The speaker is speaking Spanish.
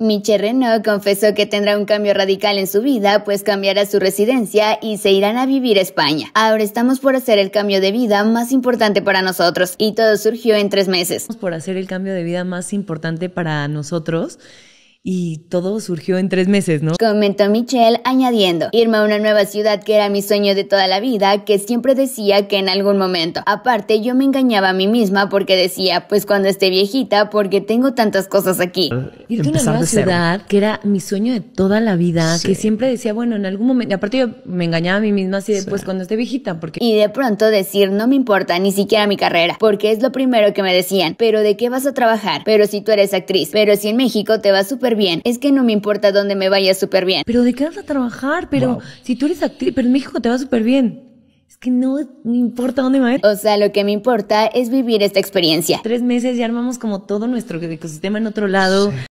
Michelle Renault confesó que tendrá un cambio radical en su vida, pues cambiará su residencia y se irán a vivir a España. Ahora estamos por hacer el cambio de vida más importante para nosotros y todo surgió en tres meses. Por hacer el cambio de vida más importante para nosotros y todo surgió en tres meses, ¿no? Comentó Michelle añadiendo, irme a una nueva ciudad que era mi sueño de toda la vida, que siempre decía que en algún momento. Aparte, yo me engañaba a mí misma porque decía, pues cuando esté viejita, porque tengo tantas cosas aquí. Irme a una nueva ciudad que era mi sueño de toda la vida, que siempre decía, bueno, en algún momento, aparte yo me engañaba a mí misma así de, pues cuando esté viejita, porque... Y de pronto decir, no me importa ni siquiera mi carrera, porque es lo primero que me decían, pero ¿de qué vas a trabajar? Pero si tú eres actriz, pero si en México te va superar bien. Es que no me importa dónde me vaya súper bien. Pero ¿de qué vas a trabajar? Pero si tú eres actriz, pero en México te va súper bien. Es que no me importa dónde me O sea, lo que me importa es vivir esta experiencia. Tres meses y armamos como todo nuestro ecosistema en otro lado.